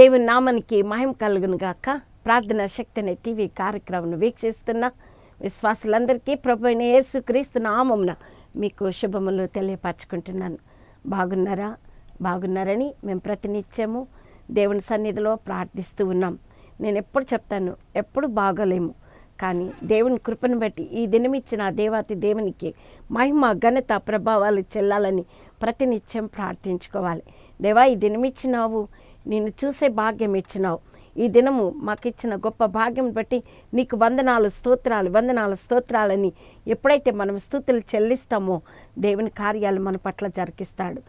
దేవుని నామానికి మహిమ కలుగును గాక ప్రార్థన శక్తి అనే టీవీ కార్యక్రమం వీక్షిస్తున్న విశ్వాసులందరికీ ప్రభు యేసు క్రీస్తు నామమున మీకు శుభములు తెలియపరచుకుంటున్నాను బాగున్నారా బాగున్నారని మేము ప్రతినిత్యము దేవుని సన్నిధిలో ప్రార్థిస్తూ ఉన్నాం నేను ఎప్పుడు చెప్తాను ఎప్పుడు బాగోలేము కానీ దేవుని కృపను బట్టి ఈ దినం ఇచ్చిన దేవాతి దేవునికి మహిమ ఘనత ప్రభావాలు చెల్లాలని ప్రతినిత్యం ప్రార్థించుకోవాలి దేవా ఈ దినమిచ్చినావు నేను చూసే భాగ్యం ఇచ్చినావు ఈ దినము మాకిచ్చిన గొప్ప భాగ్యం బట్టి నీకు వందనాలు స్తోత్రాలు వందనాలు స్తోత్రాలని ఎప్పుడైతే మనం స్థుతులు చెల్లిస్తామో దేవుని కార్యాలు మన పట్ల జరిగిస్తాడు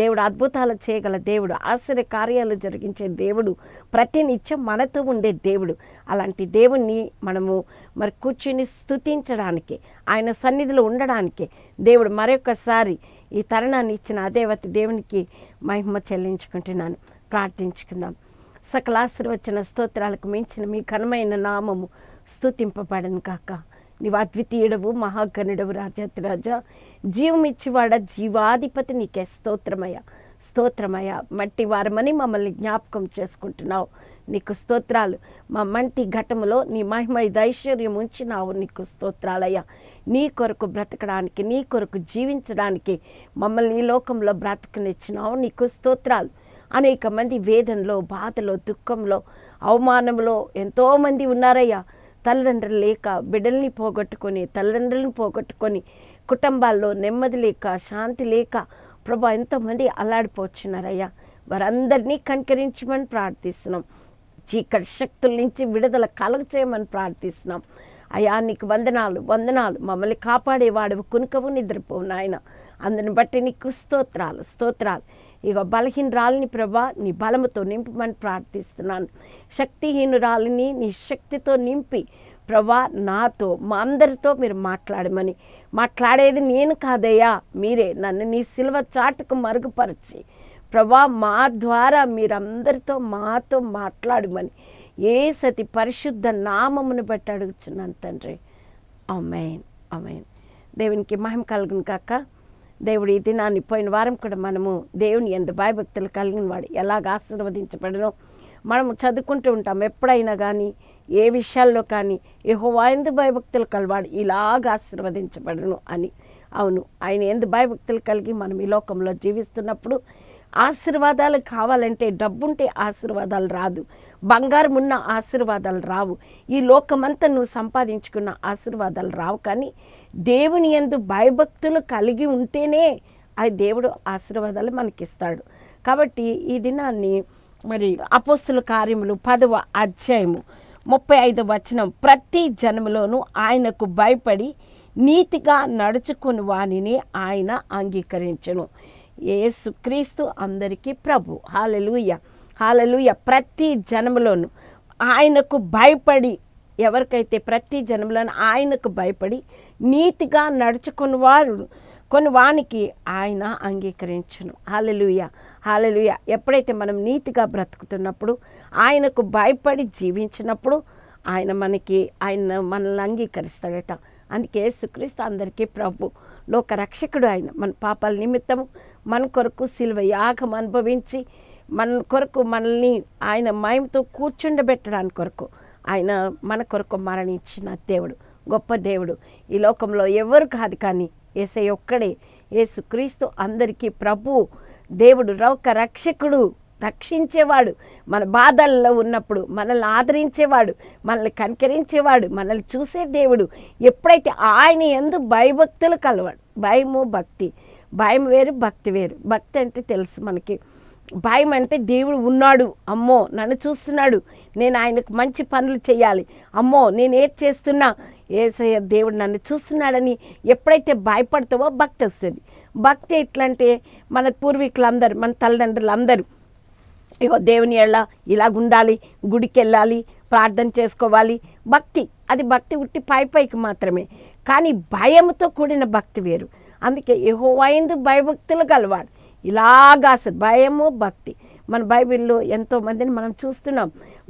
దేవుడు అద్భుతాలు చేయగల దేవుడు ఆశ్చర్య కార్యాలు జరిగించే దేవుడు ప్రతినిత్యం మనతో ఉండే దేవుడు అలాంటి దేవుణ్ణి మనము మరి కూర్చుని స్థుతించడానికి ఆయన సన్నిధిలో ఉండడానికి దేవుడు మరొకసారి ఈ తరుణాన్ని ఇచ్చిన అదేవతి దేవునికి మహిమ చెల్లించుకుంటున్నాను ప్రార్థించుకుందాం సకల వచ్చిన స్తోత్రాలకు మించిన మీ ఘనమైన నామము స్థుతింపబడను కాక నీవు అద్వితీయుడవు మహాగణుడవు రాజాతిరాజా జీవమిచ్చివాడ జీవాధిపతి నీకే స్తోత్రమయ స్తోత్రమయ మట్టి వారమని మమ్మల్ని జ్ఞాపకం చేసుకుంటున్నావు నీకు స్తోత్రాలు మా మంటి ఘటములో నీ మహిమ ఐశ్వర్యం ఉంచినావు నీకు స్తోత్రాలయ్యా నీ కొరకు బ్రతకడానికి నీ కొరకు జీవించడానికి మమ్మల్ని ఈ లోకంలో బ్రతకనిచ్చినావు నీకు స్తోత్రాలు అనేక మంది వేదనలో బాధలో దుఃఖంలో అవమానంలో ఎంతోమంది ఉన్నారయ్యా తల్లిదండ్రులు లేక బిడ్డల్ని పోగొట్టుకొని తల్లిదండ్రులను పోగొట్టుకొని కుటుంబాల్లో నెమ్మది లేక శాంతి లేక ప్రభా ఎంతోమంది అల్లాడిపోచున్నారయ్యా వారందరినీ కనికరించమని ప్రార్థిస్తున్నాం చీకటి శక్తుల నుంచి విడుదల కలగ చేయమని ప్రార్థిస్తున్నాం అయా నీకు వందనాలు వందనాలు మమ్మల్ని కాపాడేవాడు కునుకవు నిద్రపోవు నాయన అందుని బట్టి నీకు స్తోత్రాలు స్తోత్రాలు ఇక బలహీనరాలిని ప్రభా నీ బలముతో నింపమని ప్రార్థిస్తున్నాను శక్తిహీనురాలిని నీ శక్తితో నింపి ప్రభా నాతో మా అందరితో మీరు మాట్లాడమని మాట్లాడేది నేను కాదయ్యా మీరే నన్ను నీ సిల్వ చాటుకు మరుగుపరిచి ప్రభా మా ద్వారా మీరందరితో మాతో మాట్లాడమని ఏ సతి పరిశుద్ధ నామమును బట్టి అడుగుచున్నాను తండ్రి అమెయిన్ అమ్మాయి దేవునికి మహిమ కలుగును కాక దేవుడు ఈ దినాన్ని పోయిన వారం కూడా మనము దేవుని ఎంత భయభక్తులు కలిగిన వాడు ఎలాగ ఆశీర్వదించబడనో మనము చదువుకుంటూ ఉంటాం ఎప్పుడైనా కానీ ఏ విషయాల్లో కానీ ఏహో ఎందు భయభక్తులు కలవాడు ఇలాగ ఆశీర్వదించబడను అని అవును ఆయన ఎందు భయభక్తులు కలిగి మనం ఈ లోకంలో జీవిస్తున్నప్పుడు ఆశీర్వాదాలు కావాలంటే డబ్బుంటే ఆశీర్వాదాలు రాదు బంగారం ఉన్న ఆశీర్వాదాలు రావు ఈ లోకమంతా నువ్వు సంపాదించుకున్న ఆశీర్వాదాలు రావు కానీ దేవుని ఎందు భయభక్తులు కలిగి ఉంటేనే ఆ దేవుడు ఆశీర్వాదాలు మనకిస్తాడు కాబట్టి ఈ దినాన్ని మరి అపోస్తుల కార్యములు పదవ అధ్యాయము ముప్పై ఐదు వచనం ప్రతి జన్మలోనూ ఆయనకు భయపడి నీతిగా నడుచుకుని వాణిని ఆయన అంగీకరించను యేసు క్రీస్తు అందరికీ ప్రభు హాలలుయ హాలలుయ ప్రతి జన్మలోనూ ఆయనకు భయపడి ఎవరికైతే ప్రతి జన్మలను ఆయనకు భయపడి నీతిగా నడుచుకుని వారు కొన్ని వానికి ఆయన అంగీకరించను హాలలుయ హాలలుయ ఎప్పుడైతే మనం నీతిగా బ్రతుకుతున్నప్పుడు ఆయనకు భయపడి జీవించినప్పుడు ఆయన మనకి ఆయన మనల్ని అంగీకరిస్తాడట అందుకే యేసుక్రీస్తు అందరికీ ప్రభు లోక రక్షకుడు ఆయన మన పాపాల నిమిత్తము మన కొరకు సిల్వ యాగం అనుభవించి మన కొరకు మనల్ని ఆయన మయంతో కూర్చుండబెట్టడానికి కొరకు ఆయన మన కొరకు మరణించిన దేవుడు గొప్ప దేవుడు ఈ లోకంలో ఎవరు కాదు కానీ ఏసై ఒక్కడే క్రీస్తు అందరికీ ప్రభు దేవుడు రౌక రక్షకుడు రక్షించేవాడు మన బాధల్లో ఉన్నప్పుడు మనల్ని ఆదరించేవాడు మనల్ని కనికరించేవాడు మనల్ని చూసే దేవుడు ఎప్పుడైతే ఆయన ఎందు భయభక్తులు కలవాడు భయము భక్తి భయం వేరు భక్తి వేరు భక్తి అంటే తెలుసు మనకి భయం అంటే దేవుడు ఉన్నాడు అమ్మో నన్ను చూస్తున్నాడు నేను ఆయనకు మంచి పనులు చేయాలి అమ్మో నేను ఏది చేస్తున్నా ఏసయ్య దేవుడు నన్ను చూస్తున్నాడని ఎప్పుడైతే భయపడతావో భక్తి వస్తుంది భక్తి ఎట్లా అంటే మన పూర్వీకులందరూ మన తల్లిదండ్రులు అందరూ ఇగో దేవుని ఎలా ఇలాగ ఉండాలి గుడికి వెళ్ళాలి ప్రార్థన చేసుకోవాలి భక్తి అది భక్తి ఉట్టి పై పైకి మాత్రమే కానీ భయంతో కూడిన భక్తి వేరు అందుకే అయింది భయభక్తులు కలవాడు ఇలాగా అసలు భయము భక్తి మన బైబిల్లో ఎంతోమందిని మనం చూస్తున్నాం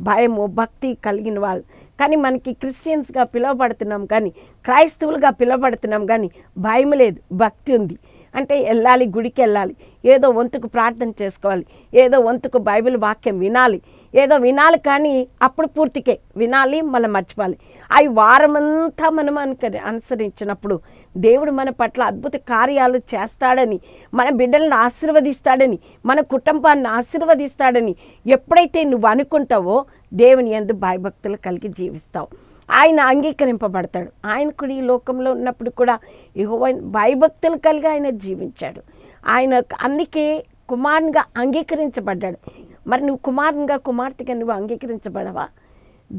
భయము భక్తి కలిగిన వాళ్ళు కానీ మనకి క్రిస్టియన్స్గా పిలువబడుతున్నాం కానీ క్రైస్తవులుగా పిలువబడుతున్నాం కానీ భయం లేదు భక్తి ఉంది అంటే వెళ్ళాలి గుడికి వెళ్ళాలి ఏదో వంతుకు ప్రార్థన చేసుకోవాలి ఏదో వంతుకు బైబిల్ వాక్యం వినాలి ఏదో వినాలి కానీ అప్పుడు పూర్తికే వినాలి మళ్ళీ మర్చిపోవాలి అవి వారమంతా మనం అనుక అనుసరించినప్పుడు దేవుడు మన పట్ల అద్భుత కార్యాలు చేస్తాడని మన బిడ్డలను ఆశీర్వదిస్తాడని మన కుటుంబాన్ని ఆశీర్వదిస్తాడని ఎప్పుడైతే నువ్వు అనుకుంటావో దేవుని ఎందు భయభక్తులు కలిగి జీవిస్తావు ఆయన అంగీకరింపబడతాడు ఆయన కూడా ఈ లోకంలో ఉన్నప్పుడు కూడా యహో భయభక్తులు కలిగి ఆయన జీవించాడు ఆయన అందుకే కుమారునిగా అంగీకరించబడ్డాడు మరి నువ్వు కుమారునిగా కుమార్తెగా నువ్వు అంగీకరించబడవా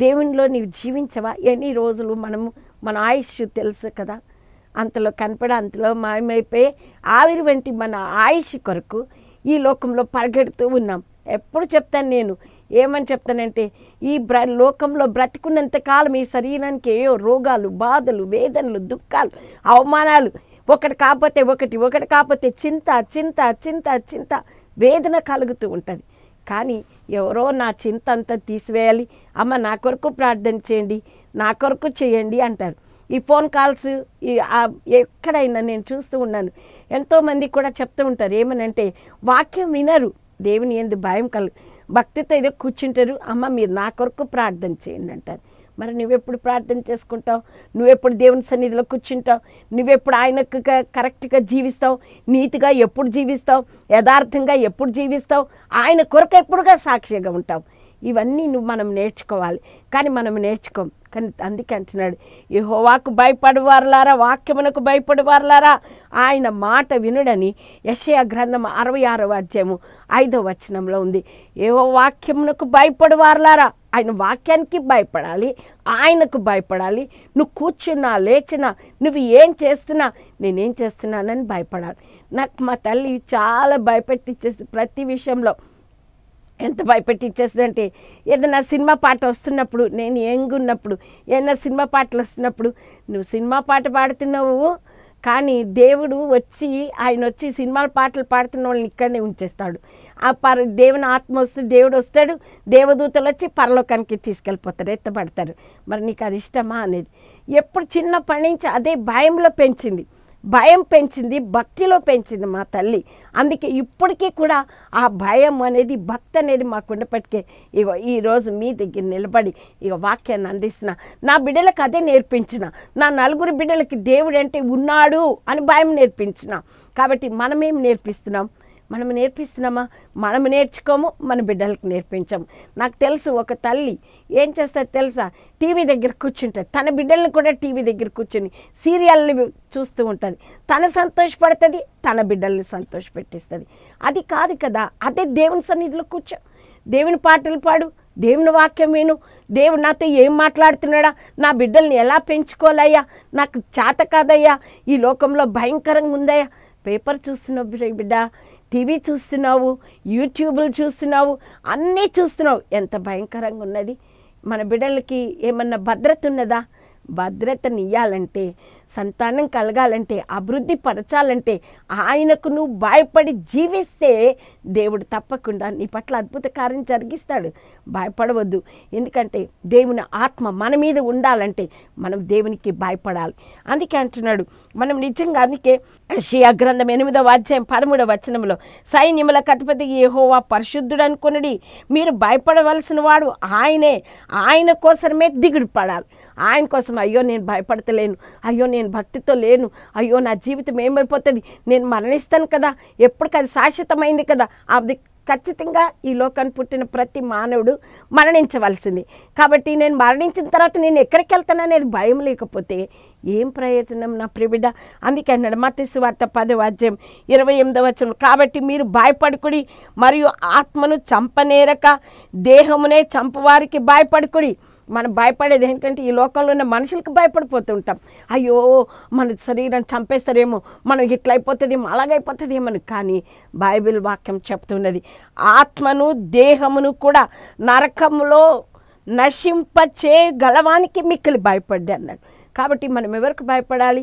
దేవునిలో నీవు జీవించవా ఎన్ని రోజులు మనము మన ఆయుష్ తెలుసు కదా అంతలో కనపడ అంతలో మాయమైపోయి ఆవిరి వంటి మన ఆయుష్ కొరకు ఈ లోకంలో పరిగెడుతూ ఉన్నాం ఎప్పుడు చెప్తాను నేను ఏమని చెప్తానంటే ఈ బ్ర లోకంలో బ్రతికున్నంతకాలం ఈ శరీరానికి ఏయో రోగాలు బాధలు వేదనలు దుఃఖాలు అవమానాలు ఒకటి కాకపోతే ఒకటి ఒకటి కాకపోతే చింత చింత చింత చింత వేదన కలుగుతూ ఉంటుంది కానీ ఎవరో నా చింత అంతా తీసివేయాలి అమ్మ నా కొరకు ప్రార్థన చేయండి నా కొరకు చేయండి అంటారు ఈ ఫోన్ కాల్స్ ఈ ఎక్కడైనా నేను చూస్తూ ఉన్నాను ఎంతోమంది కూడా చెప్తూ ఉంటారు ఏమనంటే వాక్యం వినరు దేవుని ఎందు భయం కల భక్తితో ఏదో కూర్చుంటారు అమ్మ మీరు నా కొరకు ప్రార్థన చేయండి అంటారు మరి నువ్వెప్పుడు ప్రార్థన చేసుకుంటావు నువ్వెప్పుడు దేవుని సన్నిధిలో కూర్చుంటావు నువ్వెప్పుడు ఆయనకు కరెక్ట్గా జీవిస్తావు నీతిగా ఎప్పుడు జీవిస్తావు యథార్థంగా ఎప్పుడు జీవిస్తావు ఆయన కొరకు ఎప్పుడుగా సాక్షిగా ఉంటావు ఇవన్నీ నువ్వు మనం నేర్చుకోవాలి కానీ మనం నేర్చుకోం కానీ అందుకే అంటున్నాడు ఈ హోవాకు భయపడువారులారా వాక్యమునకు భయపడువారులారా ఆయన మాట వినుడని యశయ గ్రంథం అరవై ఆరవ అధ్యాయము ఐదో వచనంలో ఉంది ఏ వాక్యమునకు భయపడువారులారా ఆయన వాక్యానికి భయపడాలి ఆయనకు భయపడాలి నువ్వు కూర్చున్నా లేచినా నువ్వు ఏం చేస్తున్నా నేనేం చేస్తున్నానని భయపడాలి నాకు మా తల్లి చాలా భయపెట్టించేసి ప్రతి విషయంలో ఎంత భయపెట్టిచ్చేస్తుందంటే ఏదైనా సినిమా పాట వస్తున్నప్పుడు నేను ఎంగున్నప్పుడు ఏదైనా సినిమా పాటలు వస్తున్నప్పుడు నువ్వు సినిమా పాట పాడుతున్నావు కానీ దేవుడు వచ్చి ఆయన వచ్చి సినిమాల పాటలు పాడుతున్న వాళ్ళని ఇక్కడనే ఉంచేస్తాడు ఆ పర దేవుని ఆత్మ వస్తే దేవుడు వస్తాడు దేవదూతలు వచ్చి పరలోకానికి తీసుకెళ్ళిపోతాడు ఎత్తబడతారు మరి నీకు అది ఇష్టమా అనేది ఎప్పుడు చిన్నప్పటి నుంచి అదే భయంలో పెంచింది భయం పెంచింది భక్తిలో పెంచింది మా తల్లి అందుకే ఇప్పటికీ కూడా ఆ భయం అనేది భక్తి అనేది మాకు ఉండేప్పటికే ఇగో ఈరోజు మీ దగ్గర నిలబడి ఇక వాక్యాన్ని అందిస్తున్న నా బిడ్డలకు అదే నేర్పించిన నా నలుగురు బిడ్డలకి దేవుడంటే ఉన్నాడు అని భయం నేర్పించిన కాబట్టి మనమేం నేర్పిస్తున్నాం మనం నేర్పిస్తున్నామా మనం నేర్చుకోము మన బిడ్డలకు నేర్పించము నాకు తెలుసు ఒక తల్లి ఏం చేస్తుంది తెలుసా టీవీ దగ్గర కూర్చుంటుంది తన బిడ్డలను కూడా టీవీ దగ్గర కూర్చుని సీరియల్ని చూస్తూ ఉంటుంది తను సంతోషపడుతుంది తన బిడ్డల్ని సంతోషపెట్టిస్తుంది అది కాదు కదా అదే దేవుని సన్నిధిలో కూర్చో దేవుని పాటలు పాడు దేవుని వాక్యం విను దేవుడు నాతో ఏం మాట్లాడుతున్నాడా నా బిడ్డల్ని ఎలా పెంచుకోవాలయ్యా నాకు చేత కాదయ్యా ఈ లోకంలో భయంకరంగా ఉందయ్యా పేపర్ చూస్తున్న బిడ్డ టీవీ చూస్తున్నావు యూట్యూబ్లు చూస్తున్నావు అన్నీ చూస్తున్నావు ఎంత భయంకరంగా ఉన్నది మన బిడ్డలకి ఏమన్నా భద్రత ఉన్నదా భద్రతనియ్యాలంటే సంతానం కలగాలంటే అభివృద్ధి పరచాలంటే ఆయనకు నువ్వు భయపడి జీవిస్తే దేవుడు తప్పకుండా నీ పట్ల అద్భుత కార్యం జరిగిస్తాడు భయపడవద్దు ఎందుకంటే దేవుని ఆత్మ మన మీద ఉండాలంటే మనం దేవునికి భయపడాలి అందుకే అంటున్నాడు మనం నిజంగా అందుకే షియా గ్రంథం ఎనిమిదవ అధ్యాయం పదమూడవ వచనంలో సైన్యముల కథపతి ఏహోవా పరిశుద్ధుడు అనుకున్నది మీరు భయపడవలసిన వాడు ఆయనే ఆయన కోసమే దిగుడు పడాలి ఆయన కోసం అయ్యో నేను భయపడతలేను అయ్యో నేను భక్తితో లేను అయ్యో నా జీవితం ఏమైపోతుంది నేను మరణిస్తాను కదా ఎప్పటికది శాశ్వతమైంది కదా అది ఖచ్చితంగా ఈ లోకాన్ని పుట్టిన ప్రతి మానవుడు మరణించవలసింది కాబట్టి నేను మరణించిన తర్వాత నేను ఎక్కడికి వెళ్తాను అనేది భయం లేకపోతే ఏం ప్రయోజనం నా ప్రిబిడ అందుకే అన్నాడు మత్స్సు వార్త పదవాద్యం ఇరవై ఎనిమిదవ వచనం కాబట్టి మీరు భయపడుకుడి మరియు ఆత్మను చంపనేరక దేహమునే చంపవారికి భయపడుకుడి మనం భయపడేది ఏంటంటే ఈ లోకంలో ఉన్న మనుషులకు భయపడిపోతుంటాం అయ్యో మన శరీరం చంపేస్తారేమో మనం ఇట్లా అయిపోతుంది అలాగైపోతుంది ఏమని కానీ బైబిల్ వాక్యం చెప్తున్నది ఆత్మను దేహమును కూడా నరకంలో నశింపచే గలవానికి మిక్కిలి భయపడ్డా అన్నాడు కాబట్టి మనం ఎవరికి భయపడాలి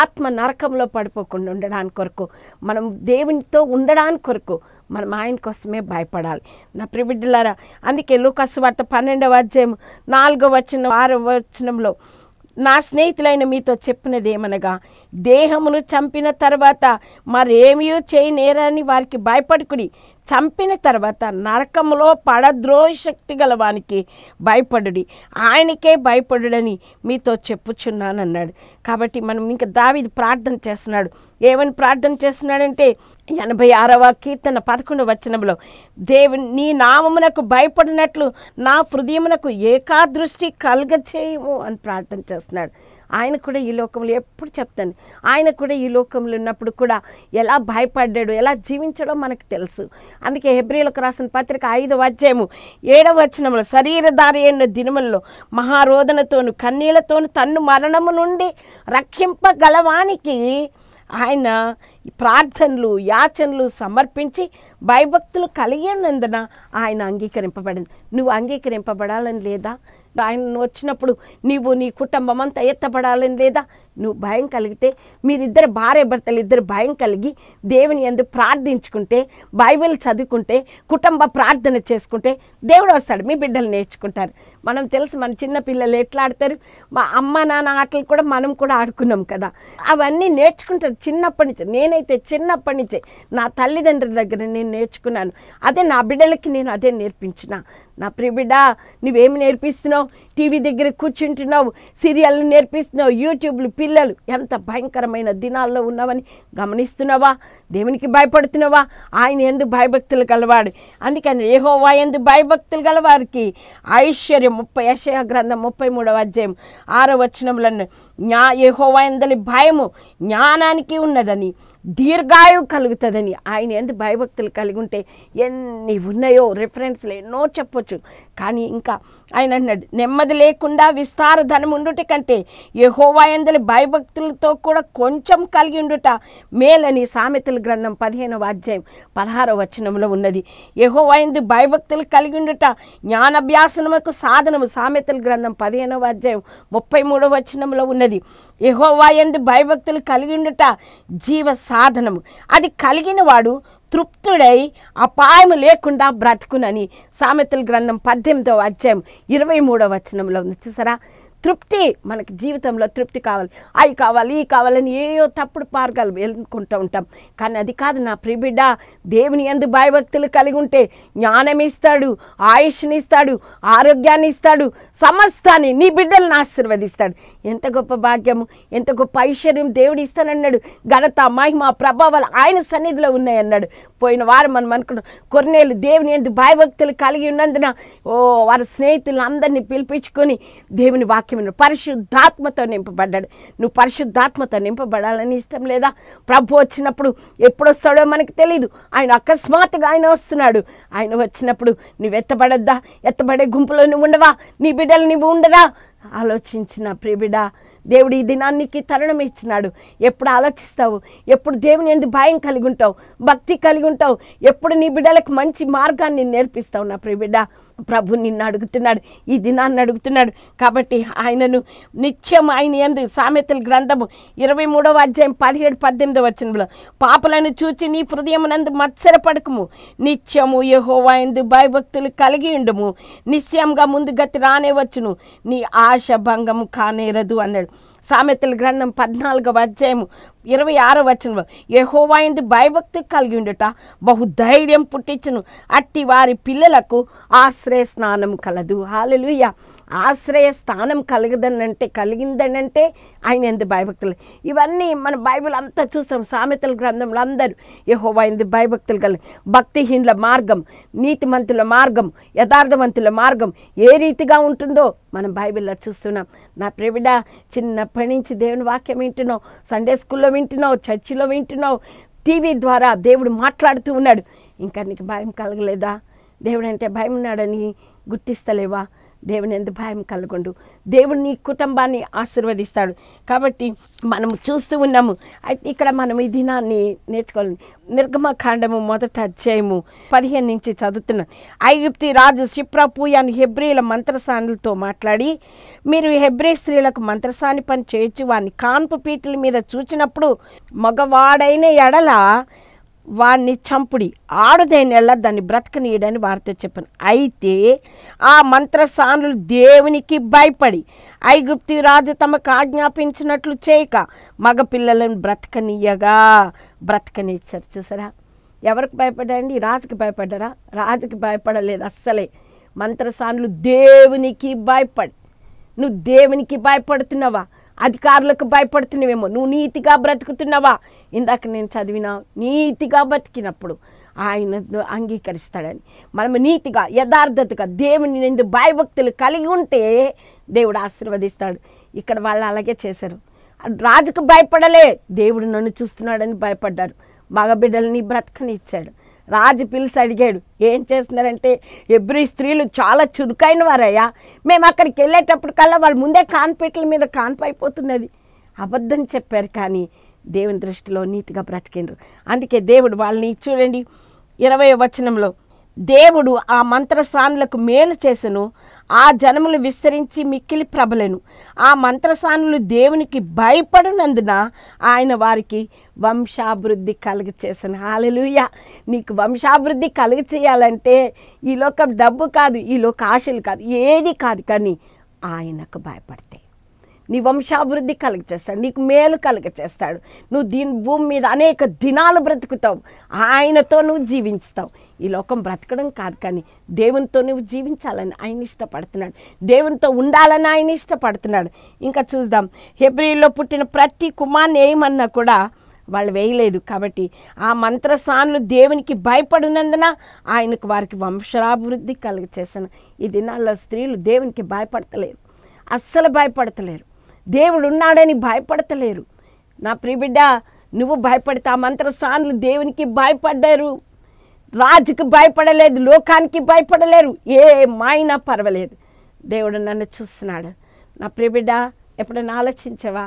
ఆత్మ నరకంలో పడిపోకుండా ఉండడానికి కొరకు మనం దేవునితో ఉండడానికి కొరకు మనం ఆయన కోసమే భయపడాలి నా ప్రిబిడ్డలారా అందుకే లూకస్ వార్త పన్నెండవ అధ్యాయం నాలుగవ వచనం ఆరవ వచనంలో నా స్నేహితులైన మీతో చెప్పినది ఏమనగా దేహమును చంపిన తర్వాత మరేమీ చేయనేరని వారికి భయపడుకుని చంపిన తర్వాత నరకంలో పడద్రోహశక్తి గల వానికి భయపడుడి ఆయనకే భయపడుడని మీతో చెప్పుచున్నాను అన్నాడు కాబట్టి మనం ఇంకా దావిది ప్రార్థన చేస్తున్నాడు ఏమని ప్రార్థన చేస్తున్నాడంటే ఎనభై ఆరవ కీర్తన పదకొండు వచనంలో దేవు నీ నామమునకు భయపడినట్లు నా హృదయమునకు ఏకాదృష్టి కలగచేయము అని ప్రార్థన చేస్తున్నాడు ఆయన కూడా ఈ లోకంలో ఎప్పుడు చెప్తాను ఆయన కూడా ఈ లోకంలో ఉన్నప్పుడు కూడా ఎలా భయపడ్డాడు ఎలా జీవించాడో మనకు తెలుసు అందుకే హెబ్రిలకు రాసిన పత్రిక ఐదు అధ్యాయము ఏడవ వచనంలో శరీరధారి అయిన దినముల్లో మహారోధనతోను కన్నీళ్లతోను తన్ను మరణము నుండి రక్షింపగలవానికి ఆయన ప్రార్థనలు యాచనలు సమర్పించి భయభక్తులు కలిగి ఉన్నందున ఆయన అంగీకరింపబడింది నువ్వు అంగీకరింపబడాలని లేదా ఆయన వచ్చినప్పుడు నీవు నీ కుటుంబం అంతా ఎత్తపడాలని లేదా నువ్వు భయం కలిగితే మీరిద్దరు భార్య భర్తలు ఇద్దరు భయం కలిగి దేవుని ఎందు ప్రార్థించుకుంటే బైబిల్ చదువుకుంటే కుటుంబ ప్రార్థన చేసుకుంటే దేవుడు వస్తాడు మీ బిడ్డలు నేర్చుకుంటారు మనం తెలుసు మన చిన్న పిల్లలు ఎట్లా ఆడతారు మా అమ్మ నాన్న ఆటలు కూడా మనం కూడా ఆడుకున్నాం కదా అవన్నీ నేర్చుకుంటారు చిన్నప్పటి నుంచే నేనైతే చిన్నప్పటి నుంచే నా తల్లిదండ్రుల దగ్గర నేను నేర్చుకున్నాను అదే నా బిడ్డలకి నేను అదే నేర్పించిన నా ప్రిబిడ్డ నువ్వేమి నేర్పిస్తున్నావు టీవీ దగ్గర కూర్చుంటున్నావు సీరియల్ నేర్పిస్తున్నావు యూట్యూబ్లు పిల్లలు ఎంత భయంకరమైన దినాల్లో ఉన్నావని గమనిస్తున్నావా దేవునికి భయపడుతున్నావా ఆయన ఎందు భయభక్తులు కలవాడు అందుకని ఏహోవా ఎందు భయభక్తులు గలవారికి ఐశ్వర్యం ముప్పై యశయ గ్రంథం ముప్పై మూడవ అధ్యాయం ఆరో వచనంలో జ్ఞా ఏహోవా ఎందలి భయము జ్ఞానానికి ఉన్నదని దీర్ఘాయువు కలుగుతుందని ఆయన ఎందు భయభక్తులు కలిగి ఉంటే ఎన్ని ఉన్నాయో రిఫరెన్స్లు ఎన్నో చెప్పొచ్చు కానీ ఇంకా ఆయన అన్నాడు నెమ్మది లేకుండా విస్తార ధనం ఉండుట కంటే యహోవా ఎందుల భయభక్తులతో కూడా కొంచెం కలిగి ఉండుట మేలని సామెతల గ్రంథం పదిహేనవ అధ్యాయం పదహారవ వచనంలో ఉన్నది యహోవా ఎందు భయభక్తులు కలిగి ఉండుట జ్ఞానభ్యాసనముకు సాధనము సామెతల గ్రంథం పదిహేనవ అధ్యాయం ముప్పై మూడవ వచనంలో ఉన్నది యహోవాయందు భయభక్తులు కలిగిండుట జీవ సాధనము అది కలిగిన వాడు తృప్తుడై అపాయం లేకుండా బ్రతుకునని సామెతల గ్రంథం పద్దెనిమిదవ అధ్యాయం ఇరవై మూడవ వచనంలో ఉంది చూసారా తృప్తి మనకి జీవితంలో తృప్తి కావాలి అవి కావాలి ఈ కావాలని ఏయో తప్పుడు మార్గాలు వెళ్ళుకుంటూ ఉంటాం కానీ అది కాదు నా ప్రిబిడ్డ దేవుని ఎందు భయభక్తులు కలిగి ఉంటే జ్ఞానం ఇస్తాడు ఆయుష్ని ఇస్తాడు ఆరోగ్యాన్ని ఇస్తాడు సమస్తాన్ని నీ బిడ్డలను ఆశీర్వదిస్తాడు ఎంత గొప్ప భాగ్యము ఎంత గొప్ప ఐశ్వర్యం దేవుడు ఇస్తానన్నాడు ఘనత మహిమ ప్రభావాలు ఆయన సన్నిధిలో ఉన్నాయన్నాడు పోయిన వారు మనం అనుకున్నాం కొన్నేళ్ళు దేవుని ఎందు భయభక్తులు కలిగి ఉన్నందున ఓ వారి స్నేహితులందరినీ పిలిపించుకొని దేవుని వాక్ వాక్యం పరిశుద్ధాత్మతో నింపబడ్డాడు నువ్వు పరిశుద్ధాత్మతో నింపబడాలని ఇష్టం లేదా ప్రభు వచ్చినప్పుడు ఎప్పుడు వస్తాడో మనకు తెలియదు ఆయన అకస్మాత్తుగా ఆయన వస్తున్నాడు ఆయన వచ్చినప్పుడు నువ్వు ఎత్తబడద్దా ఎత్తబడే గుంపులో నువ్వు ఉండవా నీ బిడ్డలు నువ్వు ఉండరా ఆలోచించిన ప్రియబిడ దేవుడు ఈ దినానికి తరుణం ఇచ్చినాడు ఎప్పుడు ఆలోచిస్తావు ఎప్పుడు దేవుని ఎందుకు భయం కలిగి ఉంటావు భక్తి కలిగి ఉంటావు ఎప్పుడు నీ బిడ్డలకు మంచి మార్గాన్ని నేర్పిస్తావు నా ప్రియబిడ్డ ప్రభు నిన్ను అడుగుతున్నాడు ఈ దినాన్ని అడుగుతున్నాడు కాబట్టి ఆయనను నిత్యం ఆయన ఎందు సామెతల గ్రంథము ఇరవై మూడవ అధ్యాయం పదిహేడు పద్దెనిమిది వచ్చినప్పుడు పాపలను చూచి నీ హృదయమునందు మత్సరపడకము నిత్యము యహో ఎందు భయభక్తులు కలిగి ఉండము నిశ్చయంగా ముందు గతి రానే వచ్చును నీ ఆశ భంగము కానేరదు అన్నాడు సామెతల గ్రంథం పద్నాలుగవ అధ్యాయము ఇరవై ఆరో వచ్చిన యహోవాయింది భయభక్తి కలిగి ఉండుట బహుధైర్యం పుట్టించును అట్టి వారి పిల్లలకు ఆశ్రయ స్నానం కలదు హాలలుయ్య ఆశ్రయ స్థానం కలిగిందని కలిగిందనంటే ఆయన ఎందు భయభక్తులు ఇవన్నీ మన బైబిల్ అంతా చూస్తాం సామెతల గ్రంథంలో అందరూ యహోవా ఎందు భయభక్తులు కలిగి భక్తిహీనుల మార్గం నీతిమంతుల మార్గం యథార్థవంతుల మార్గం ఏ రీతిగా ఉంటుందో మనం బైబిల్లో చూస్తున్నాం నా ప్రేమిడ చిన్నప్పటి నుంచి దేవుని వాక్యం వింటున్నావు సండే స్కూల్లో వింటున్నావు చర్చిలో వింటున్నావు టీవీ ద్వారా దేవుడు మాట్లాడుతూ ఉన్నాడు ఇంకా నీకు భయం కలగలేదా దేవుడు అంటే భయం ఉన్నాడని గుర్తిస్తలేవా దేవుని ఎందు భయం కలగండు దేవుడు నీ కుటుంబాన్ని ఆశీర్వదిస్తాడు కాబట్టి మనం చూస్తూ ఉన్నాము అయితే ఇక్కడ మనం ఈ దినాన్ని నేర్చుకోవాలి నిర్గమకాండము మొదట అధ్యాయము పదిహేను నుంచి చదువుతున్నాను ఐగుప్తి రాజు సిప్రాపూయాను హెబ్రిల మంత్రసానులతో మాట్లాడి మీరు హెబ్రే స్త్రీలకు మంత్రసాని పని చేయొచ్చు వారిని కాన్పు పీటల మీద చూచినప్పుడు మగవాడైన ఎడల వాణ్ణి చంపుడి ఆడుదైనెళ్ళ దాన్ని బ్రతకనీయడని వారితో చెప్పాను అయితే ఆ మంత్రసానులు దేవునికి భయపడి ఐగుప్తి రాజు తమకు ఆజ్ఞాపించినట్లు చేయక మగపిల్లలను బ్రతకనీయగా బ్రతకనిచ్చారు చూసారా ఎవరికి భయపడండి రాజుకి భయపడ్డరా రాజుకి భయపడలేదు అస్సలే మంత్రసానులు దేవునికి భయపడి నువ్వు దేవునికి భయపడుతున్నావా అధికారులకు భయపడుతున్నావేమో నువ్వు నీతిగా బ్రతుకుతున్నావా ఇందాక నేను చదివిన నీతిగా బతికినప్పుడు ఆయన అంగీకరిస్తాడని మనం నీతిగా యథార్థతగా దేవుని నిందు భయభక్తులు కలిగి ఉంటే దేవుడు ఆశీర్వదిస్తాడు ఇక్కడ వాళ్ళు అలాగే చేశారు రాజుకు భయపడలే దేవుడు నన్ను చూస్తున్నాడని భయపడ్డారు మగబిడ్డలని బ్రతకనిచ్చాడు రాజు పిలిచి అడిగాడు ఏం చేస్తున్నారంటే ఎబ్రి స్త్రీలు చాలా చురుకైన వారయ్యా మేము అక్కడికి వెళ్ళేటప్పటికల్లా వాళ్ళు ముందే కాన్పెట్ల మీద కాన్పు అయిపోతున్నది అబద్ధం చెప్పారు కానీ దేవుని దృష్టిలో నీతిగా బ్రతికిండ్రు అందుకే దేవుడు వాళ్ళని చూడండి ఇరవై వచనంలో దేవుడు ఆ మంత్రసానులకు మేలు చేసను ఆ జనములు విస్తరించి మిక్కిలి ప్రభలను ఆ మంత్రసానులు దేవునికి భయపడినందున ఆయన వారికి వంశాభివృద్ధి కలుగు చేసిన హాలలుయ నీకు వంశాభివృద్ధి కలుగు చేయాలంటే ఈ లోక డబ్బు కాదు ఈలో లోక ఆశలు కాదు ఏది కాదు కానీ ఆయనకు భయపడితే నీ వంశాభివృద్ధి కలుగ చేస్తాడు నీకు మేలు కలుగ చేస్తాడు నువ్వు దీని భూమి మీద అనేక దినాలు బ్రతుకుతావు ఆయనతో నువ్వు జీవించుతావు ఈ లోకం బ్రతకడం కాదు కానీ దేవునితో నువ్వు జీవించాలని ఆయన ఇష్టపడుతున్నాడు దేవునితో ఉండాలని ఆయన ఇష్టపడుతున్నాడు ఇంకా చూద్దాం హెబ్రిల్లో పుట్టిన ప్రతి కుమార్ని ఏమన్నా కూడా వాళ్ళు వేయలేదు కాబట్టి ఆ మంత్రస్థానులు దేవునికి భయపడినందున ఆయనకు వారికి వంశాభివృద్ధి కలుగ చేసిన ఈ దినాల్లో స్త్రీలు దేవునికి భయపడతలేరు అస్సలు భయపడతలేరు దేవుడు ఉన్నాడని భయపడతలేరు నా ప్రిబిడ్డ నువ్వు భయపడితే ఆ మంత్రస్థానులు దేవునికి భయపడ్డారు రాజుకి భయపడలేదు లోకానికి భయపడలేరు ఏ మాయినా పర్వాలేదు దేవుడు నన్ను చూస్తున్నాడు నా ప్రిబిడ్డ ఎప్పుడైనా ఆలోచించవా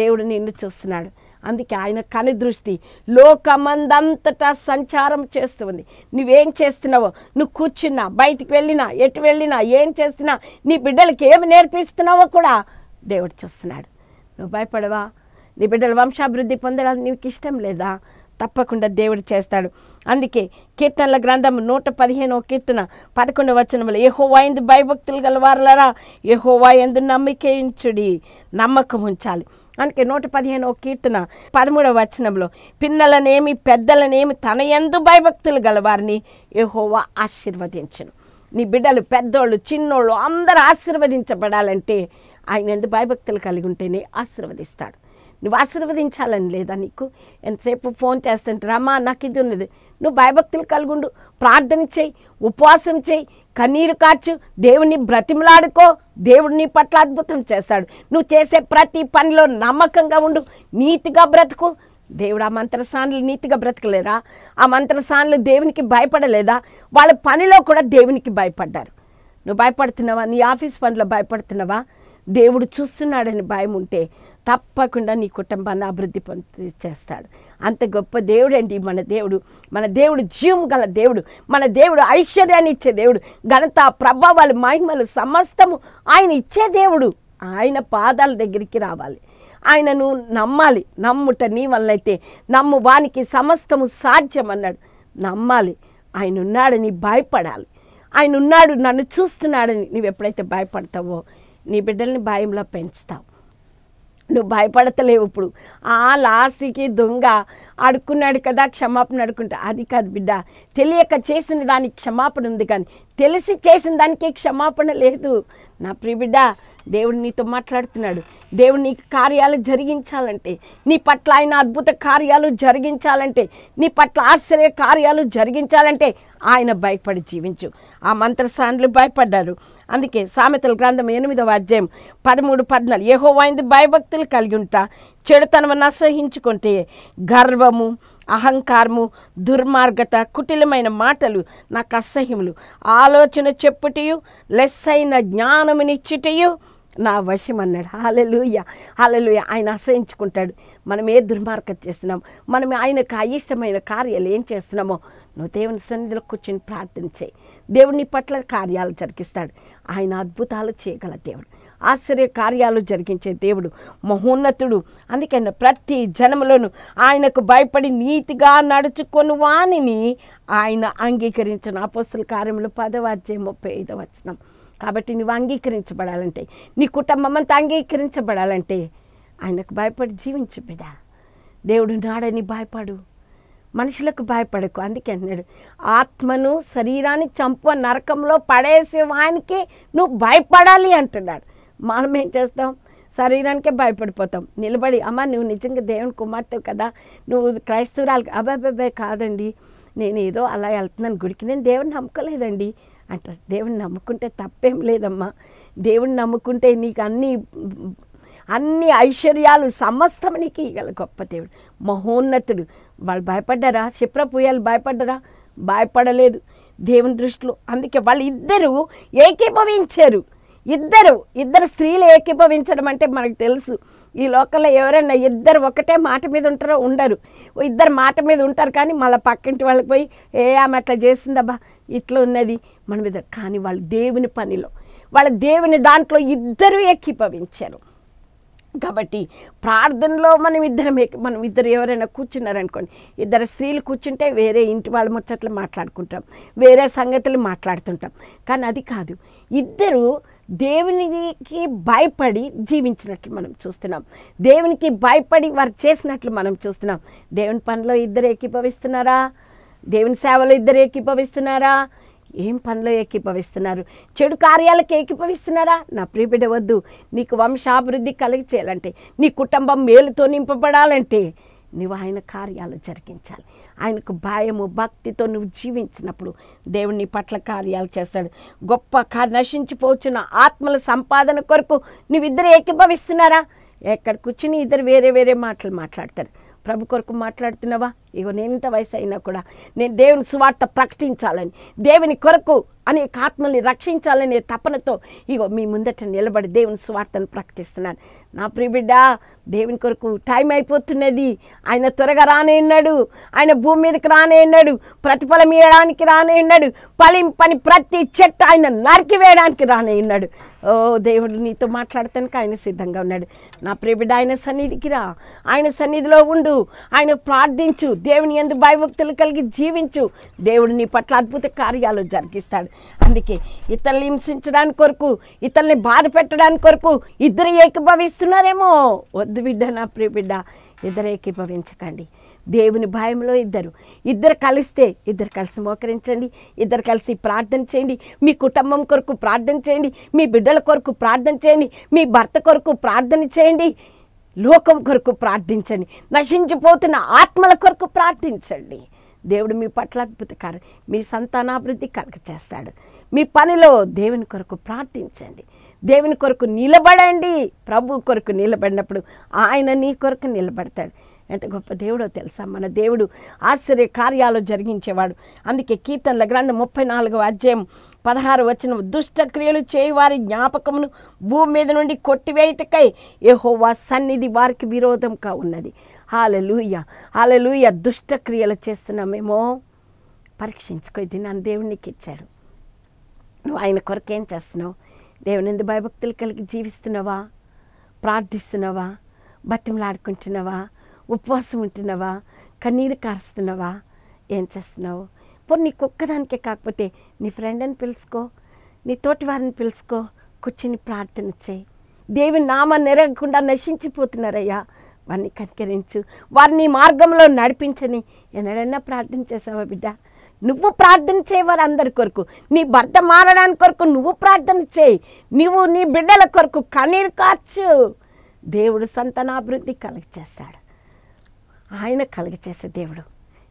దేవుడు నిన్ను చూస్తున్నాడు అందుకే ఆయన కని దృష్టి లోకమందంతటా సంచారం చేస్తుంది నువ్వేం చేస్తున్నావో నువ్వు కూర్చున్నా బయటికి వెళ్ళినా ఎటు వెళ్ళినా ఏం చేస్తున్నా నీ బిడ్డలకి ఏమి నేర్పిస్తున్నావో కూడా దేవుడు చూస్తున్నాడు నువ్వు భయపడవా నీ బిడ్డల వంశాభివృద్ధి పొందడానికి నీకు ఇష్టం లేదా తప్పకుండా దేవుడు చేస్తాడు అందుకే కీర్తనల గ్రంథం నూట పదిహేనో కీర్తన పదకొండు వచ్చిన వల్ల ఏహోవా ఎందు భయభక్తులు గల వారలరా ఏహోవా ఎందు నమ్మకం ఉంచాలి అందుకే నూట పదిహేనో కీర్తన పదమూడవ వచనంలో పిన్నలనేమి పెద్దలనేమి తన ఎందు భయభక్తులు గలవారిని వారిని యహోవా ఆశీర్వదించను నీ బిడ్డలు పెద్దోళ్ళు చిన్నోళ్ళు అందరూ ఆశీర్వదించబడాలంటే ఆయన ఎందు భయభక్తులు కలిగి ఉంటేనే ఆశీర్వదిస్తాడు నువ్వు ఆశీర్వదించాలని లేదా నీకు ఎంతసేపు ఫోన్ చేస్తుంటే రమా నాకు ఇది ఉన్నది నువ్వు భయభక్తులు కలుగుండు ప్రార్థన చేయి ఉపవాసం చేయి కన్నీరు కాచు దేవుని బ్రతిమలాడుకో దేవుడు నీ పట్ల అద్భుతం చేస్తాడు నువ్వు చేసే ప్రతి పనిలో నమ్మకంగా ఉండు నీతిగా బ్రతుకు దేవుడు ఆ మంత్రస్థానులు నీతిగా బ్రతకలేరా ఆ మంత్రస్థానులు దేవునికి భయపడలేదా వాళ్ళ పనిలో కూడా దేవునికి భయపడ్డారు నువ్వు భయపడుతున్నావా నీ ఆఫీస్ పనిలో భయపడుతున్నావా దేవుడు చూస్తున్నాడని భయం ఉంటే తప్పకుండా నీ కుటుంబాన్ని అభివృద్ధి పొంది చేస్తాడు అంత గొప్ప దేవుడు అండి మన దేవుడు మన దేవుడు జీవం గల దేవుడు మన దేవుడు ఐశ్వర్యాన్ని ఇచ్చే దేవుడు ఘనత ప్రభావాలు మహిమలు సమస్తము ఆయన ఇచ్చే దేవుడు ఆయన పాదాల దగ్గరికి రావాలి ఆయనను నమ్మాలి నమ్ముట నీ వల్లైతే నమ్ము వానికి సమస్తము సాధ్యం అన్నాడు నమ్మాలి ఆయన ఉన్నాడని భయపడాలి ఆయన ఉన్నాడు నన్ను చూస్తున్నాడని నువ్వు ఎప్పుడైతే భయపడతావో నీ బిడ్డల్ని భయంలో పెంచుతావు నువ్వు భయపడతలేవు ఇప్పుడు ఆ లాస్ట్కి దొంగ అడుక్కున్నాడు కదా క్షమాపణ అడుకుంటా అది కాదు బిడ్డ తెలియక చేసిన దానికి క్షమాపణ ఉంది కానీ తెలిసి చేసిన దానికి క్షమాపణ లేదు నా ప్రియ బిడ్డ దేవుడు నీతో మాట్లాడుతున్నాడు దేవుడు నీ కార్యాలు జరిగించాలంటే నీ పట్ల ఆయన అద్భుత కార్యాలు జరిగించాలంటే నీ పట్ల ఆశ్చర్య కార్యాలు జరిగించాలంటే ఆయన భయపడి జీవించు ఆ మంత్రసానులు భయపడ్డారు అందుకే సామెతల గ్రంథం ఎనిమిదవ అధ్యాయం పదమూడు పద్నాలుగు ఏహో వాయింది భయభక్తులు కలిగి ఉంటా చెడుతనము నసహించుకుంటే గర్వము అహంకారము దుర్మార్గత కుటిలమైన మాటలు నాకు అసహ్యములు ఆలోచన చెప్పుటయు లెస్ అయిన జ్ఞానమునిచ్చుటయు నా వశం అన్నాడు హాలలుయ హాలలుయ ఆయన అసహించుకుంటాడు మనం ఏ దుర్మార్గం చేస్తున్నాం మనం ఆయనకు అయిష్టమైన కార్యాలు ఏం చేస్తున్నామో నువ్వు దేవుని సన్నిధిలో కూర్చొని ప్రార్థన చేయి దేవుని పట్ల కార్యాలు జరిగిస్తాడు ఆయన అద్భుతాలు చేయగల దేవుడు ఆశ్చర్య కార్యాలు జరిగించే దేవుడు మహోన్నతుడు అందుకని ప్రతి జనములను ఆయనకు భయపడి నీతిగా నడుచుకొని వాణిని ఆయన అంగీకరించిన అపస్తుల కార్యములు పదవాధ్యాయ ముప్పై ఐదవ వచనం కాబట్టి నువ్వు అంగీకరించబడాలంటే నీ కుటుంబం అంతా అంగీకరించబడాలంటే ఆయనకు భయపడి జీవించు బిడ దేవుడు నాడని భయపడు మనుషులకు భయపడకు అందుకే అన్నాడు ఆత్మను శరీరాన్ని చంపు నరకంలో పడేసే వానికి నువ్వు భయపడాలి అంటున్నాడు మనం ఏం చేస్తాం శరీరానికే భయపడిపోతాం నిలబడి అమ్మ నువ్వు నిజంగా దేవుని కుమార్తెవు కదా నువ్వు క్రైస్తవురాలు అబ్బాయి కాదండి నేను ఏదో అలా వెళ్తున్నాను గుడికి నేను దేవుని నమ్మకలేదండి అంటారు దేవుడిని నమ్ముకుంటే తప్పేం లేదమ్మా దేవుడిని నమ్ముకుంటే నీకు అన్ని అన్ని ఐశ్వర్యాలు సమస్తం నీకు ఇవ్వాలి గొప్ప దేవుడు మహోన్నతుడు వాళ్ళు భయపడ్డారా క్షిప్రపూయాలు భయపడ్డరా భయపడలేదు దేవుని దృష్టిలో అందుకే వాళ్ళిద్దరూ ఏకీభవించారు ఇద్దరు ఇద్దరు స్త్రీలు ఏకీభవించడం అంటే మనకు తెలుసు ఈ లోకల్లో ఎవరైనా ఇద్దరు ఒకటే మాట మీద ఉంటారో ఉండరు ఇద్దరు మాట మీద ఉంటారు కానీ మళ్ళీ పక్కింటి వాళ్ళకి పోయి ఏ ఆమె అట్లా చేసిందబ్బా ఇట్లా ఉన్నది మన మీద కానీ వాళ్ళు దేవుని పనిలో వాళ్ళ దేవుని దాంట్లో ఇద్దరు ఏకీభవించారు కాబట్టి ప్రార్థనలో మనం ఇద్దరం మనం ఇద్దరు ఎవరైనా కూర్చున్నారనుకోండి ఇద్దరు స్త్రీలు కూర్చుంటే వేరే ఇంటి వాళ్ళ ముచ్చట్లు మాట్లాడుకుంటాం వేరే సంగతులు మాట్లాడుతుంటాం కానీ అది కాదు ఇద్దరు దేవునికి భయపడి జీవించినట్లు మనం చూస్తున్నాం దేవునికి భయపడి వారు చేసినట్లు మనం చూస్తున్నాం దేవుని పనిలో ఇద్దరు ఏకీభవిస్తున్నారా దేవుని సేవలో ఇద్దరు ఏకీభవిస్తున్నారా ఏం పనిలో ఏకీభవిస్తున్నారు చెడు కార్యాలకు ఏకీభవిస్తున్నారా నా ప్రియబిడ్డ వద్దు నీకు వంశాభివృద్ధి కలిగి చేయాలంటే నీ కుటుంబం మేలుతో నింపబడాలంటే నువ్వు ఆయన కార్యాలు జరిగించాలి ఆయనకు భయము భక్తితో నువ్వు జీవించినప్పుడు దేవుని పట్ల కార్యాలు చేస్తాడు గొప్ప నశించిపోచున్న ఆత్మల సంపాదన కొరకు నువ్విద్దరు ఏకీభవిస్తున్నారా ఎక్కడ కూర్చుని ఇద్దరు వేరే వేరే మాటలు మాట్లాడతారు ప్రభు కొరకు మాట్లాడుతున్నావా ఇగో నేను ఇంత వయసు అయినా కూడా నేను దేవుని సువార్త ప్రకటించాలని దేవుని కొరకు అనేక ఆత్మల్ని రక్షించాలనే తపనతో ఇగో మీ ముందట నిలబడి దేవుని సువార్తను ప్రకటిస్తున్నాను నా ప్రియబిడ్డ దేవుని కొరకు టైం అయిపోతున్నది ఆయన త్వరగా ఉన్నాడు ఆయన భూమి మీదకి ఉన్నాడు ప్రతిఫలం ఇవ్వడానికి రానే ఉన్నాడు పని ప్రతి చెట్టు ఆయన నరికివేయడానికి ఉన్నాడు ఓ దేవుడు నీతో మాట్లాడటానికి ఆయన సిద్ధంగా ఉన్నాడు నా ప్రియబిడ్డ ఆయన సన్నిధికి రా ఆయన సన్నిధిలో ఉండు ఆయన ప్రార్థించు దేవుని ఎందు భయభక్తులు కలిగి జీవించు దేవుడు నీ పట్ల అద్భుత కార్యాలు జరిగిస్తాడు అందుకే ఇతరులు హింసించడానికి కొరకు ఇతరుల్ని బాధ పెట్టడానికి కొరకు ఇద్దరు ఏకీభవిస్తున్నారేమో వద్దు బిడ్డ నా ప్రియ బిడ్డ ఇద్దరు ఏకీభవించకండి దేవుని భయంలో ఇద్దరు ఇద్దరు కలిస్తే ఇద్దరు కలిసి మోకరించండి ఇద్దరు కలిసి ప్రార్థన చేయండి మీ కుటుంబం కొరకు ప్రార్థన చేయండి మీ బిడ్డల కొరకు ప్రార్థన చేయండి మీ భర్త కొరకు ప్రార్థన చేయండి లోకం కొరకు ప్రార్థించండి నశించిపోతున్న ఆత్మల కొరకు ప్రార్థించండి దేవుడు మీ పట్ల అద్భుతకారు మీ సంతానాభివృద్ధి కలగచేస్తాడు మీ పనిలో దేవుని కొరకు ప్రార్థించండి దేవుని కొరకు నిలబడండి ప్రభు కొరకు నిలబడినప్పుడు ఆయన నీ కొరకు నిలబడతాడు ఎంత గొప్ప దేవుడో తెలుసా మన దేవుడు ఆశ్చర్య కార్యాలు జరిగించేవాడు అందుకే కీర్తనల గ్రంథం ముప్పై నాలుగవ అధ్యాయం పదహారు వచ్చిన దుష్టక్రియలు చేయి వారి జ్ఞాపకమును భూమి మీద నుండి కొట్టివేయటకై వా సన్నిధి వారికి విరోధంగా ఉన్నది హాలలుయ లూయ దుష్టక్రియలు చేస్తున్నామేమో పరీక్షించుకో ఇది నన్ను ఇచ్చాడు నువ్వు ఆయన కొరకేం చేస్తున్నావు దేవుని భయభక్తులు కలిగి జీవిస్తున్నావా ప్రార్థిస్తున్నావా బతిమలాడుకుంటున్నావా ఉపవాసం ఉంటున్నావా కన్నీరు కారుస్తున్నావా ఏం చేస్తున్నావు పోనీ నీకు ఒక్కదానికే కాకపోతే నీ ఫ్రెండ్ అని పిలుచుకో నీ తోటి వారిని పిలుచుకో కూర్చొని ప్రార్థన చేయి దేవి నామ నెరగకుండా నశించిపోతున్నారయ్యా వారిని కనికరించు వారిని మార్గంలో నడిపించని ఎన్నడైనా ప్రార్థన చేసావా బిడ్డ నువ్వు ప్రార్థన చేయవారు అందరి కొరకు నీ భర్త మారడానికి కొరకు నువ్వు ప్రార్థన చేయి నువ్వు నీ బిడ్డల కొరకు కన్నీరు కాచు దేవుడు సంతానాభివృద్ధి కలుగ చేస్తాడు ఆయన చేసే దేవుడు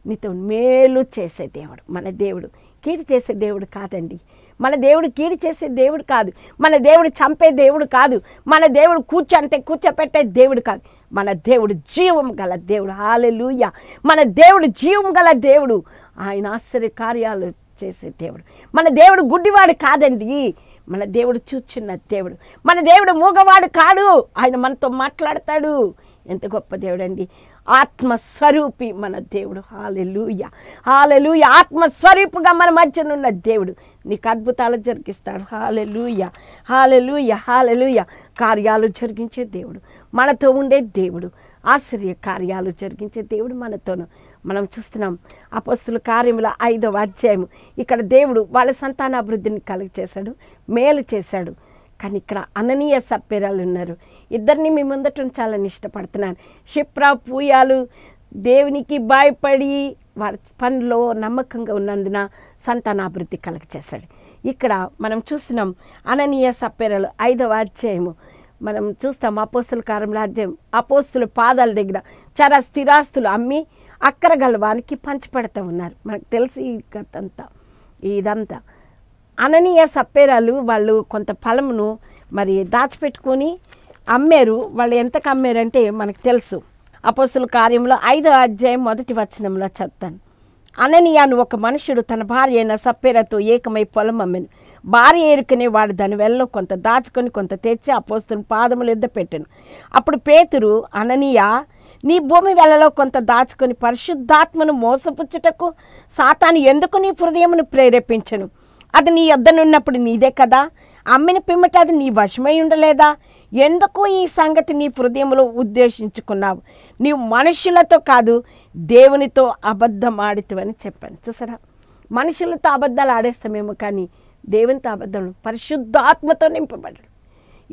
నీతో మేలు చేసే దేవుడు మన దేవుడు కీడు చేసే దేవుడు కాదండి మన దేవుడు కీడు చేసే దేవుడు కాదు మన దేవుడు చంపే దేవుడు కాదు మన దేవుడు కూర్చంటే కూర్చోపెట్టే దేవుడు కాదు మన దేవుడు జీవం గల దేవుడు హాలెలుయ మన దేవుడు జీవం గల దేవుడు ఆయన ఆశ్చర్య కార్యాలు చేసే దేవుడు మన దేవుడు గుడ్డివాడు కాదండి మన దేవుడు చూచున్న దేవుడు మన దేవుడు మూగవాడు కాడు ఆయన మనతో మాట్లాడతాడు ఎంత గొప్ప అండి ఆత్మస్వరూపి మన దేవుడు హాలెలుయ హాలెలుయ ఆత్మస్వరూపుగా మన మధ్యనున్న దేవుడు నీకు అద్భుతాలు జరిగిస్తాడు హాలెలుయ హాలెలుయ హాలెలుయ కార్యాలు జరిగించే దేవుడు మనతో ఉండే దేవుడు ఆశ్చర్య కార్యాలు జరిగించే దేవుడు మనతోను మనం చూస్తున్నాం అపస్తుల కార్యముల ఐదవ అధ్యాయము ఇక్కడ దేవుడు వాళ్ళ సంతానాభివృద్ధిని కలుగ చేశాడు మేలు చేశాడు కానీ ఇక్కడ అననీయ సప్పేరాలు ఉన్నారు ఇద్దరిని మీ ముందట ఉంచాలని ఇష్టపడుతున్నాను క్షిప్ర పూయాలు దేవునికి భయపడి వారి పనిలో నమ్మకంగా ఉన్నందున సంతానాభివృద్ధి కలగ చేశాడు ఇక్కడ మనం చూస్తున్నాం అననీయ సప్పేరలు ఐదవ అధ్యాయము మనం చూస్తాం అపోస్తుల కారం రాజ్యం అపోస్తుల పాదాల దగ్గర చాలా స్థిరాస్తులు అమ్మి అక్కర గలవానికి పంచిపెడతా ఉన్నారు మనకు తెలిసి గతంతా ఇదంతా అననీయ సప్పేరాలు వాళ్ళు కొంత ఫలమును మరి దాచిపెట్టుకొని అమ్మారు వాళ్ళు ఎంతకు అమ్మారంటే మనకు తెలుసు అపోస్తుల కార్యంలో ఐదో అధ్యాయం మొదటి వచనంలో చెప్తాను అననీయాను ఒక మనుషుడు తన భార్య అయిన సప్పేరతో ఏకమై పొలం అమ్మాను భార్య ఏరుకుని వాడు దాని వెళ్ళలో కొంత దాచుకొని కొంత తెచ్చి అపోస్తుని పాదములు ఎద్ద పెట్టాను అప్పుడు పేతురు అననీయ నీ భూమి వెళ్ళలో కొంత దాచుకొని పరిశుద్ధాత్మను మోసపుచ్చుటకు సాతాను ఎందుకు నీ హృదయమును ప్రేరేపించను అది నీ వద్దనున్నప్పుడు నీదే కదా అమ్మిన పిమ్మట అది నీ వశమై ఉండలేదా ఎందుకు ఈ సంగతి నీ హృదయంలో ఉద్దేశించుకున్నావు నీవు మనుషులతో కాదు దేవునితో అబద్ధం ఆడితవని చెప్పాను చూసారా మనుషులతో అబద్ధాలు ఆడేస్తామేమో కానీ దేవునితో అబద్ధం పరిశుద్ధాత్మతో నింపబడ్డాడు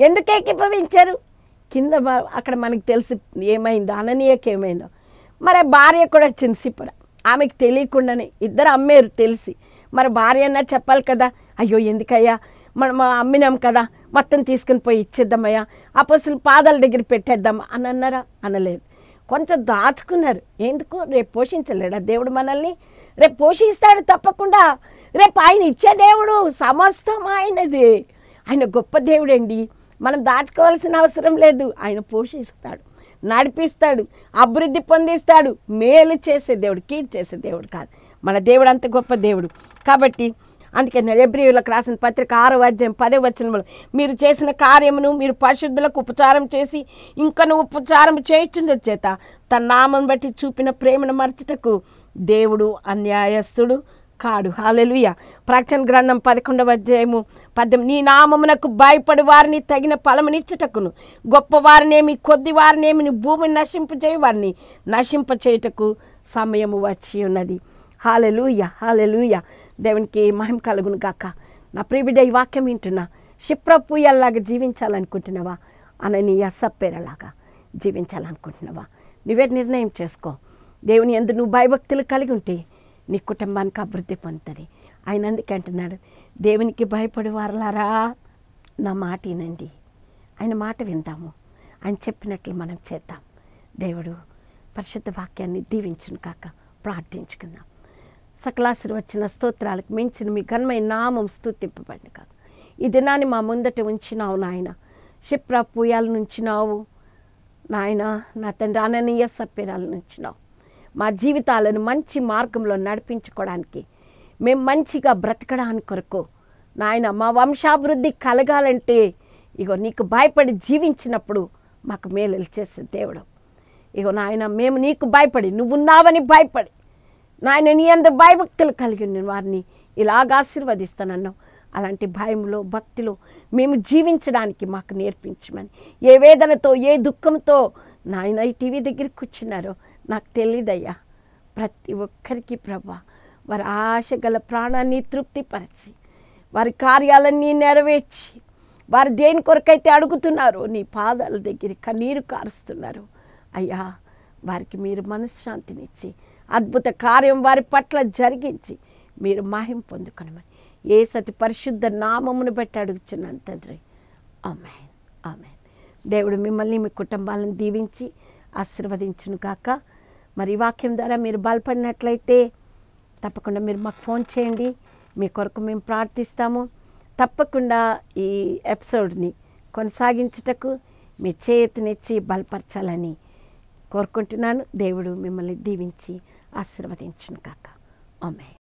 ఎందుకే ఏకీభవించారు కింద అక్కడ మనకు తెలిసి ఏమైందో అననీయకి ఏమైందో మరి భార్య కూడా వచ్చింది సిప్పుర ఆమెకు తెలియకుండానే ఇద్దరు అమ్మేరు తెలిసి మరి భార్య అన్నా చెప్పాలి కదా అయ్యో ఎందుకయ్యా మనం అమ్మినాం కదా మొత్తం తీసుకుని పోయి ఇచ్చేద్దామయ్యా అపసలు పాదాల దగ్గర పెట్టేద్దాం అని అన్నారా అనలేదు కొంచెం దాచుకున్నారు ఎందుకు రేపు పోషించలేడా దేవుడు మనల్ని రేపు పోషిస్తాడు తప్పకుండా రేపు ఆయన ఇచ్చే దేవుడు సమస్తం ఆయనది ఆయన గొప్ప దేవుడండి మనం దాచుకోవాల్సిన అవసరం లేదు ఆయన పోషిస్తాడు నడిపిస్తాడు అభివృద్ధి పొందిస్తాడు మేలు చేసే దేవుడు కీడ్ చేసే దేవుడు కాదు మన దేవుడు అంత గొప్ప దేవుడు కాబట్టి అందుకే నెలబ్రియులకు రాసిన పత్రిక ఆరో అధ్యాయం పదే వచ్చిన మీరు చేసిన కార్యమును మీరు పరిశుద్ధులకు ఉపచారం చేసి ఇంకను ఉపచారం చేయించుండట చేత తన నామం బట్టి చూపిన ప్రేమను మరచటకు దేవుడు అన్యాయస్తుడు కాడు హాలెలుయ ప్రకటన గ్రంథం పదకొండవ అధ్యాయము పద్దెనిమిది నీ నామమునకు భయపడి వారిని తగిన ఫలమునిచ్చుటకును గొప్పవారినేమి కొద్ది వారినేమి భూమిని నశింపజేయ వారిని నశింపచేయటకు సమయము వచ్చి ఉన్నది హాలెలుయ హాలెలుయ దేవునికి మహిమ కలుగును గాక నా ప్రియుడ ఈ వాక్యం వింటున్నా క్షిప్రపూయల్లాగా జీవించాలనుకుంటున్నావా అననీయ సప్పేరలాగా జీవించాలనుకుంటున్నావా నువ్వే నిర్ణయం చేసుకో దేవుని ఎందు నువ్వు భయభక్తులు కలిగి ఉంటే నీ కుటుంబానికి అభివృద్ధి పొందుతుంది ఆయన అందుకంటున్నాడు దేవునికి భయపడి వారలారా నా మాట వినండి ఆయన మాట విందాము ఆయన చెప్పినట్లు మనం చేద్దాం దేవుడు పరిశుద్ధ వాక్యాన్ని దీవించును కాక ప్రార్థించుకుందాం వచ్చిన స్తోత్రాలకు మించిన మీ ఘనమైన నామం స్థుతింపబడి కాదు ఈ దినాన్ని మా ముందట ఉంచినావు నాయన క్షిప్ర పూయాల నుంచినావు నాయన నా తండ్రి అననీయ సప్పిరాల నుంచినావు మా జీవితాలను మంచి మార్గంలో నడిపించుకోవడానికి మేము మంచిగా బ్రతకడానికి కొరకు నాయన మా వంశాభివృద్ధి కలగాలంటే ఇగో నీకు భయపడి జీవించినప్పుడు మాకు మేలు చేసే దేవుడు ఇగో నాయన మేము నీకు భయపడి నువ్వు ఉన్నావని భయపడి నాయన నీ అంత భయభక్తులు కలిగి ఉన్న వారిని ఇలాగ ఆశీర్వదిస్తానన్నావు అలాంటి భయంలో భక్తిలో మేము జీవించడానికి మాకు నేర్పించమని ఏ వేదనతో ఏ దుఃఖంతో నాయన ఈ టీవీ దగ్గరికి కూర్చున్నారో నాకు తెలీదయ్యా ప్రతి ఒక్కరికి ప్రభా వారి ఆశ గల ప్రాణాన్ని తృప్తిపరచి వారి కార్యాలన్నీ నెరవేర్చి వారు దేని కొరకైతే అడుగుతున్నారు నీ పాదాల దగ్గర కన్నీరు కారుస్తున్నారు అయ్యా వారికి మీరు మనశ్శాంతినిచ్చి అద్భుత కార్యం వారి పట్ల జరిగించి మీరు మహిం పొందుకునమని ఏ సతి పరిశుద్ధ నామమును బట్టి అడుగుతున్నాను తండ్రి అమెన్ అమెన్ దేవుడు మిమ్మల్ని మీ కుటుంబాలను దీవించి ఆశీర్వదించును కాక మరి వాక్యం ద్వారా మీరు బలపడినట్లయితే తప్పకుండా మీరు మాకు ఫోన్ చేయండి మీ కొరకు మేము ప్రార్థిస్తాము తప్పకుండా ఈ ఎపిసోడ్ని కొనసాగించుటకు మీ చేతినిచ్చి బలపరచాలని కోరుకుంటున్నాను దేవుడు మిమ్మల్ని దీవించి ఆశీర్వదించును కాక ఆమె